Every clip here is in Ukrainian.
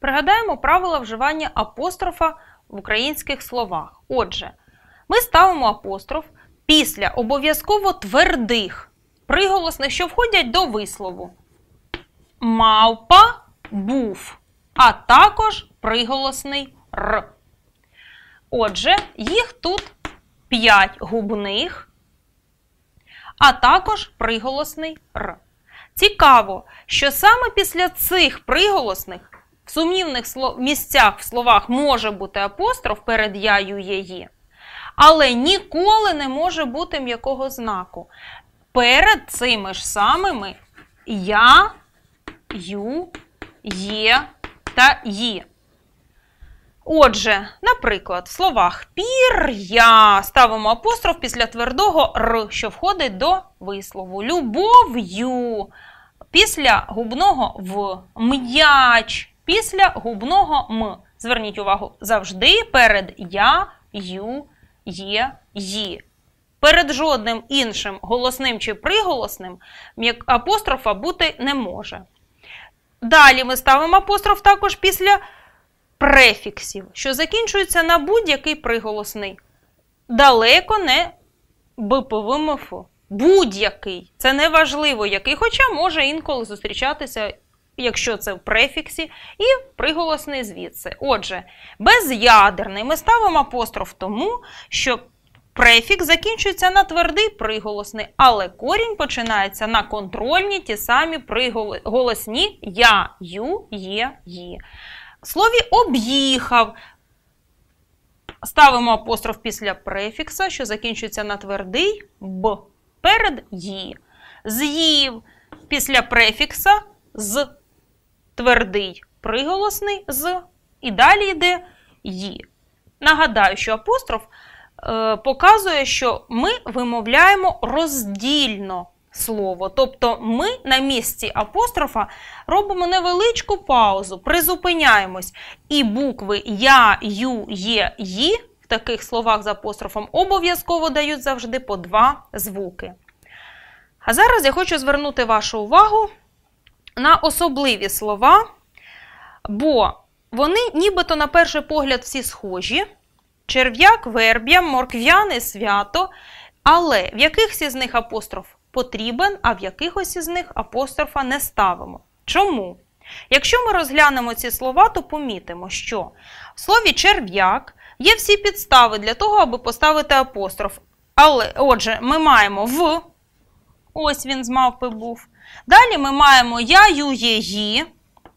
Пригадаємо правила вживання апострофа в українських словах. Отже, ми ставимо апостроф після обов'язково твердих приголосних, що входять до вислову. Мавпа був, а також приголосний р. Отже, їх тут 5 губних, а також приголосний р. Цікаво, що саме після цих приголосних в сумнівних місцях в словах може бути апостроф перед я ю є, але ніколи не може бути м'якого знаку. Перед цими ж самими я, ю, є та ї. Отже, наприклад, в словах пір-я ставимо апостроф після твердого р, що входить до вислову. Любов'ю після губного в м'яч після губного М. Зверніть увагу завжди перед я, ю, є, ї. Перед жодним іншим голосним чи приголосним апострофа бути не може. Далі ми ставимо апостроф також після префіксів, що закінчується на будь-який приголосний. Далеко не БПВМФ. Будь-який. Це неважливо який, хоча може інколи зустрічатися якщо це в префіксі, і приголосний звідси. Отже, безядерний ми ставимо апостроф тому, що префікс закінчується на твердий приголосний, але корінь починається на контрольні ті самі приголосні я, ю, є, ї. В слові об'їхав. Ставимо апостроф після префікса, що закінчується на твердий б. Перед ї. З'їв після префікса з твердий приголосний з, і далі йде ї. Нагадаю, що апостроф е, показує, що ми вимовляємо роздільно слово. Тобто ми на місці апострофа робимо невеличку паузу, призупиняємось. І букви Я, Ю, Є, Ї в таких словах з апострофом обов'язково дають завжди по два звуки. А зараз я хочу звернути вашу увагу на особливі слова, бо вони нібито на перший погляд всі схожі: черв'як, верб'я, моркв'яне свято, але в якихось із них апостроф потрібен, а в якихось із них апострофа не ставимо. Чому? Якщо ми розглянемо ці слова, то помітимо, що в слові черв'як є всі підстави для того, аби поставити апостроф. Але, отже, ми маємо в, ось він з мавпи був, Далі ми маємо я, ю, є, ї.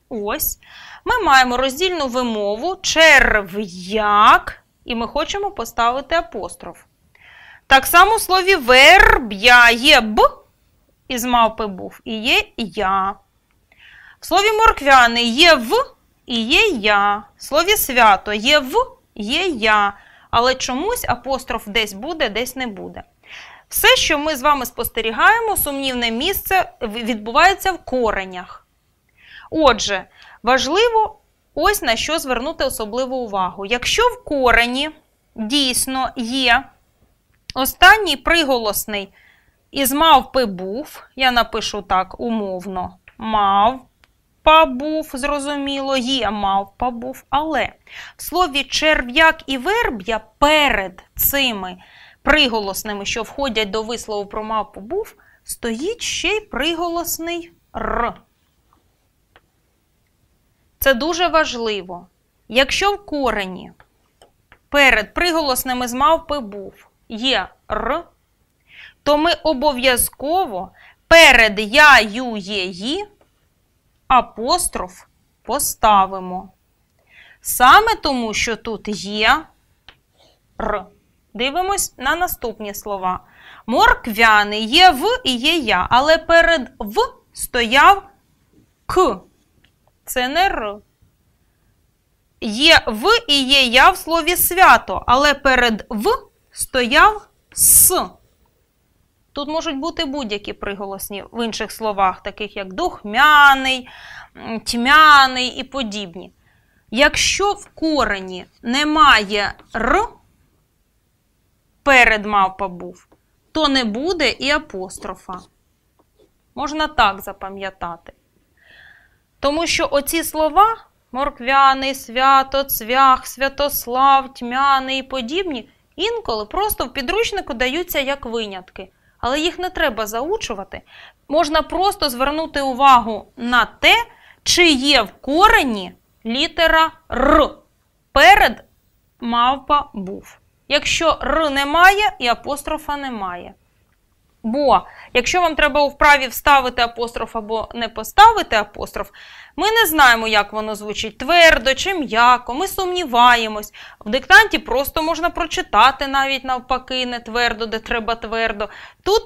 Ось. Ми маємо роздільну вимову черв'як, і ми хочемо поставити апостроф. Так само в слові верб'я є б, із мавпи був, і є я. В слові морквяний є в і є я. В слові свято є в, є я. Але чомусь апостроф десь буде, десь не буде. Все, що ми з вами спостерігаємо, сумнівне місце відбувається в коренях. Отже, важливо ось на що звернути особливу увагу. Якщо в корені дійсно є останній приголосний із мавпи був, я напишу так умовно, мав. Був, зрозуміло, є мавпа був, але в слові черв'як і верб'я перед цими приголосними, що входять до вислову про мавпу був, стоїть ще й приголосний Р. Це дуже важливо. Якщо в корені перед приголосними з мавпи був є Р, то ми обов'язково перед я, ю, є, ї апостроф поставимо. Саме тому, що тут є Р. Дивимось на наступні слова. Морквяний є в і є я, але перед в стояв к. Це не Р. Є в і є я в слові свято, але перед в стояв с. Тут можуть бути будь-які приголосні в інших словах, таких як духмяний, тьмяний і подібні. Якщо в корені немає р, перед мавпа був, то не буде і апострофа. Можна так запам'ятати. Тому що оці слова морквяний, свято, цвях, святослав, тьмяний і подібні, інколи просто в підручнику даються як винятки. Але їх не треба заучувати. Можна просто звернути увагу на те, чи є в корені літера Р. Перед мавпа був якщо Р немає і апострофа немає. Бо, якщо вам треба у вправі вставити апостроф або не поставити апостроф, ми не знаємо, як воно звучить твердо чи м'яко, ми сумніваємось. В диктанті просто можна прочитати навіть навпаки, не твердо, де треба твердо. Тут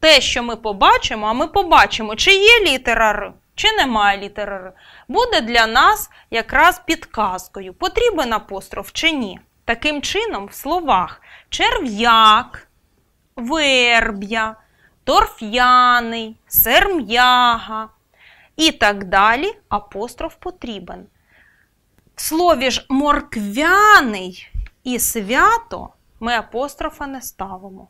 те, що ми побачимо, а ми побачимо, чи є літера Р, чи немає літера Р, буде для нас якраз підказкою, потрібен апостроф чи ні. Таким чином, в словах черв'як, верб'я, торф'яний, серм'яга і так далі апостроф потрібен. В слові ж морквяний і свято ми апострофа не ставимо.